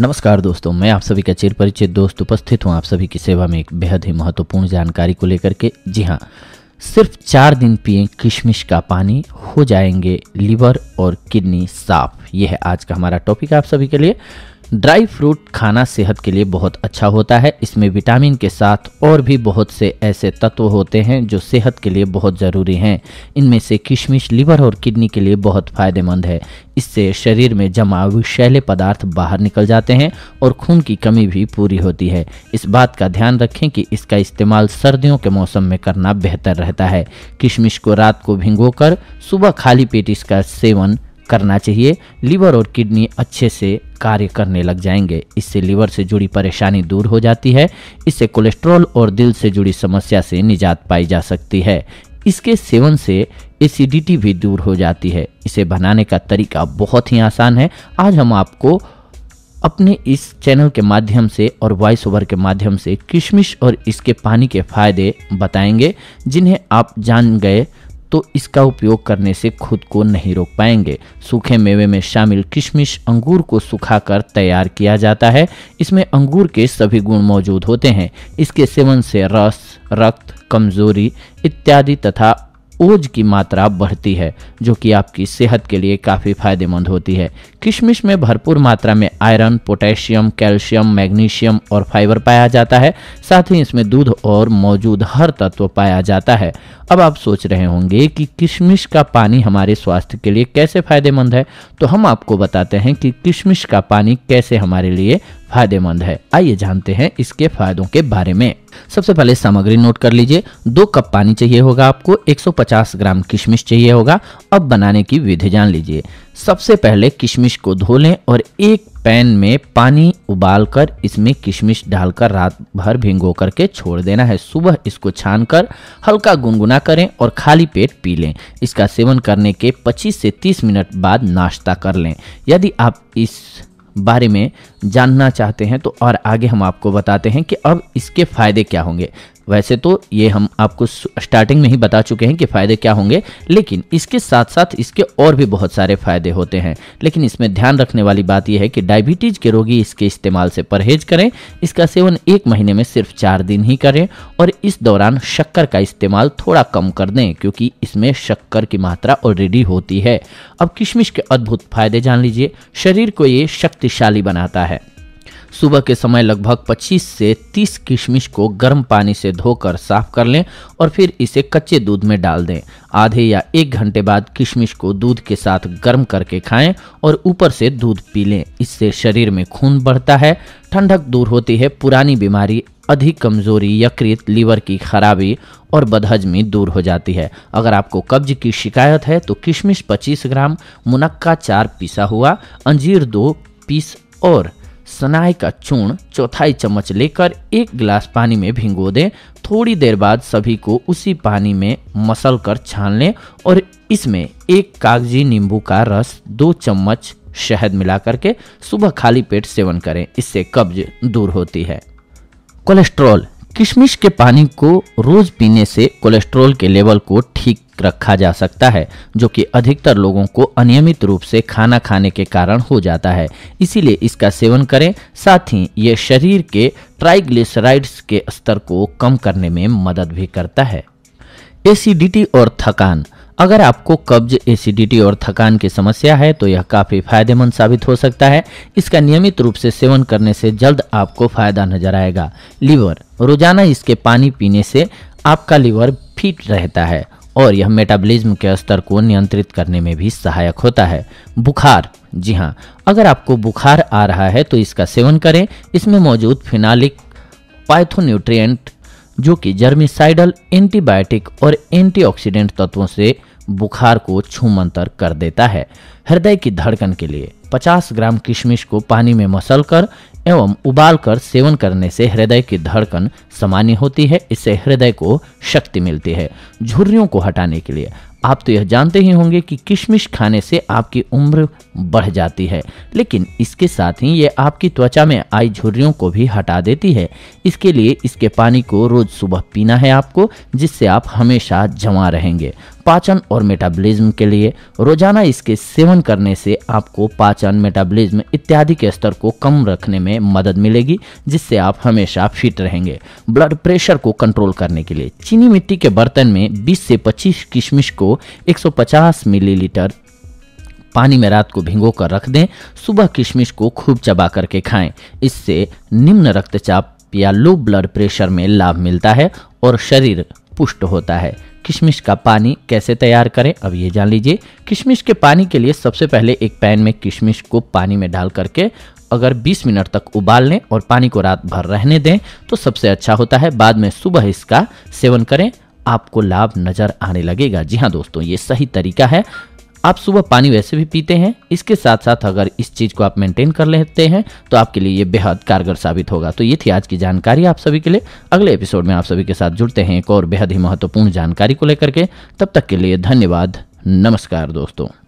नमस्कार दोस्तों मैं आप सभी का चिर परिचित दोस्त उपस्थित हूँ आप सभी की सेवा में एक बेहद ही महत्वपूर्ण जानकारी को लेकर के जी हाँ सिर्फ चार दिन पिए किशमिश का पानी हो जाएंगे लीवर और किडनी साफ यह है आज का हमारा टॉपिक आप सभी के लिए ड्राई फ्रूट खाना सेहत के लिए बहुत अच्छा होता है इसमें विटामिन के साथ और भी बहुत से ऐसे तत्व होते हैं जो सेहत के लिए बहुत ज़रूरी हैं इनमें से किशमिश लीवर और किडनी के लिए बहुत फायदेमंद है इससे शरीर में जमा विषैले पदार्थ बाहर निकल जाते हैं और खून की कमी भी पूरी होती है इस बात का ध्यान रखें कि इसका इस्तेमाल सर्दियों के मौसम में करना बेहतर रहता है किशमिश को रात को भिंगो सुबह खाली पेट इसका सेवन करना चाहिए लीवर और किडनी अच्छे से कार्य करने लग जाएंगे इससे लीवर से जुड़ी परेशानी दूर हो जाती है इससे कोलेस्ट्रॉल और दिल से जुड़ी समस्या से निजात पाई जा सकती है इसके सेवन से एसिडिटी भी दूर हो जाती है इसे बनाने का तरीका बहुत ही आसान है आज हम आपको अपने इस चैनल के माध्यम से और वॉइस ओवर के माध्यम से किशमिश और इसके पानी के फायदे बताएंगे जिन्हें आप जान गए तो इसका उपयोग करने से खुद को नहीं रोक पाएंगे सूखे मेवे में शामिल किशमिश अंगूर को सुखाकर तैयार किया जाता है इसमें अंगूर के सभी गुण मौजूद होते हैं इसके सेवन से रस रक्त कमजोरी इत्यादि तथा ओज की मात्रा बढ़ती है जो कि आपकी सेहत के लिए काफ़ी फायदेमंद होती है किशमिश में भरपूर मात्रा में आयरन पोटेशियम कैल्शियम मैग्नीशियम और फाइबर पाया जाता है साथ ही इसमें दूध और मौजूद हर तत्व पाया जाता है अब आप सोच रहे होंगे कि किशमिश का पानी हमारे स्वास्थ्य के लिए कैसे फायदेमंद है तो हम आपको बताते हैं कि किशमिश का पानी कैसे हमारे लिए फायदेमंद है आइए जानते हैं इसके फायदों के बारे में सबसे पहले सामग्री नोट कर लीजिए दो कप पानी चाहिए होगा आपको 150 ग्राम किशमिश चाहिए होगा अब बनाने की विधि जान लीजिए सबसे पहले किशमिश को धो लें और एक पैन में पानी उबालकर इसमें किशमिश डालकर रात भर भिंगो करके छोड़ देना है सुबह इसको छानकर हल्का गुनगुना करें और खाली पेट पी लें इसका सेवन करने के 25 से 30 मिनट बाद नाश्ता कर लें यदि आप इस बारे में जानना चाहते हैं तो और आगे हम आपको बताते हैं कि अब इसके फ़ायदे क्या होंगे वैसे तो ये हम आपको स्टार्टिंग में ही बता चुके हैं कि फ़ायदे क्या होंगे लेकिन इसके साथ साथ इसके और भी बहुत सारे फ़ायदे होते हैं लेकिन इसमें ध्यान रखने वाली बात यह है कि डायबिटीज़ के रोगी इसके इस्तेमाल से परहेज करें इसका सेवन एक महीने में सिर्फ चार दिन ही करें और इस दौरान शक्कर का इस्तेमाल थोड़ा कम कर दें क्योंकि इसमें शक्कर की मात्रा ऑलरेडी होती है अब किशमिश के अद्भुत फायदे जान लीजिए शरीर को ये शक्तिशाली बनाता है सुबह के समय लगभग 25 से 30 किशमिश को गर्म पानी से धोकर साफ कर लें और फिर इसे कच्चे दूध में डाल दें आधे या एक घंटे बाद किशमिश को दूध के साथ गर्म करके खाएं और ऊपर से दूध पी लें इससे शरीर में खून बढ़ता है ठंडक दूर होती है पुरानी बीमारी अधिक कमजोरी यकृत लीवर की खराबी और बदहजमी दूर हो जाती है अगर आपको कब्ज की शिकायत है तो किशमिश 25 ग्राम मुनक्का चार पीसा हुआ अंजीर दो पीस और सनाई का चूर्ण चौथाई चम्मच लेकर एक गिलास पानी में भिंगो दें थोड़ी देर बाद सभी को उसी पानी में मसल कर छान लें और इसमें एक कागजी नींबू का रस दो चम्मच शहद मिला करके सुबह खाली पेट सेवन करें इससे कब्ज दूर होती है कोलेस्ट्रॉल किशमिश के पानी को रोज पीने से कोलेस्ट्रॉल के लेवल को ठीक रखा जा सकता है जो कि अधिकतर लोगों को अनियमित रूप से खाना खाने के कारण हो जाता है इसीलिए इसका सेवन करें साथ ही ये शरीर के ट्राइग्लिसराइड्स के स्तर को कम करने में मदद भी करता है एसिडिटी और थकान अगर आपको कब्ज एसिडिटी और थकान की समस्या है तो यह काफ़ी फायदेमंद साबित हो सकता है इसका नियमित रूप से सेवन करने से जल्द आपको फायदा नजर आएगा लीवर रोजाना इसके पानी पीने से आपका लीवर फिट रहता है और यह मेटाबॉलिज्म के स्तर को नियंत्रित करने में भी सहायक होता है बुखार जी हाँ अगर आपको बुखार आ रहा है तो इसका सेवन करें इसमें मौजूद फिनालिक पाइथोन्यूट्रिएंट जो कि जर्मिसाइडल एंटीबायोटिक और एंटीऑक्सीडेंट तत्वों से बुखार को छूमंतर कर देता है हृदय की धड़कन के लिए 50 ग्राम किशमिश को पानी में मसल कर एवं उबालकर सेवन करने से हृदय की धड़कन सामान्य होती है इससे हृदय को शक्ति मिलती है झुर्रियों को हटाने के लिए आप तो यह जानते ही होंगे कि किशमिश खाने से आपकी उम्र बढ़ जाती है लेकिन इसके साथ ही ये आपकी त्वचा में आई झुर्रियों को भी हटा देती है इसके लिए इसके पानी को रोज सुबह पीना है आपको जिससे आप हमेशा जमा रहेंगे पाचन और मेटाबॉलिज्म के लिए रोजाना इसके सेवन करने से आपको पाचन मेटाबॉलिज्म इत्यादि के स्तर को कम रखने में मदद मिलेगी जिससे आप हमेशा फिट रहेंगे ब्लड प्रेशर को कंट्रोल करने के लिए चीनी मिट्टी के बर्तन में 20 से 25 किशमिश को 150 मिलीलीटर पानी में रात को भिंगो कर रख दें सुबह किशमिश को खूब चबा करके खाएं इससे निम्न रक्तचाप या लो ब्लड प्रेशर में लाभ मिलता है और शरीर पुष्ट होता है किशमिश का पानी कैसे तैयार करें अब ये जान लीजिए किशमिश के पानी के लिए सबसे पहले एक पैन में किशमिश को पानी में डाल करके अगर 20 मिनट तक उबाल लें और पानी को रात भर रहने दें तो सबसे अच्छा होता है बाद में सुबह इसका सेवन करें आपको लाभ नज़र आने लगेगा जी हाँ दोस्तों ये सही तरीका है आप सुबह पानी वैसे भी पीते हैं इसके साथ साथ अगर इस चीज़ को आप मेंटेन कर लेते हैं तो आपके लिए ये बेहद कारगर साबित होगा तो ये थी आज की जानकारी आप सभी के लिए अगले एपिसोड में आप सभी के साथ जुड़ते हैं एक और बेहद ही महत्वपूर्ण जानकारी को लेकर के तब तक के लिए धन्यवाद नमस्कार दोस्तों